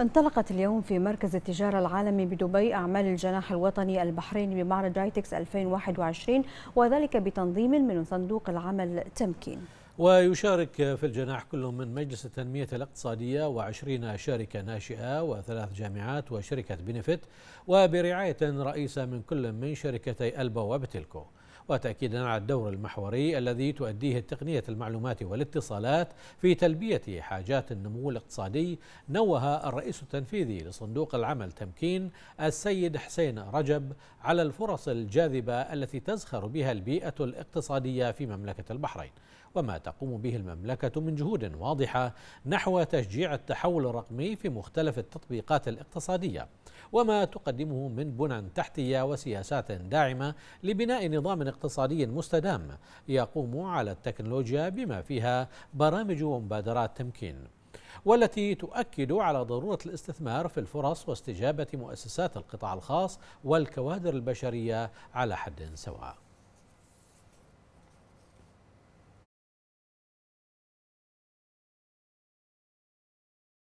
انطلقت اليوم في مركز التجارة العالمي بدبي أعمال الجناح الوطني البحريني بمعرض رايتكس 2021 وذلك بتنظيم من صندوق العمل تمكين ويشارك في الجناح كل من مجلس التنمية الاقتصادية وعشرين شركة ناشئة وثلاث جامعات وشركة بنفت وبرعاية رئيسة من كل من شركتي ألبا وبتلكو وتأكيدا على الدور المحوري الذي تؤديه تقنية المعلومات والاتصالات في تلبية حاجات النمو الاقتصادي نوه الرئيس التنفيذي لصندوق العمل تمكين السيد حسين رجب على الفرص الجاذبة التي تزخر بها البيئة الاقتصادية في مملكة البحرين وما تقوم به المملكة من جهود واضحة نحو تشجيع التحول الرقمي في مختلف التطبيقات الاقتصادية وما تقدمه من بنى تحتية وسياسات داعمة لبناء نظام اقتصادي مستدام يقوم على التكنولوجيا بما فيها برامج ومبادرات تمكين والتي تؤكد على ضرورة الاستثمار في الفرص واستجابة مؤسسات القطاع الخاص والكوادر البشرية على حد سواء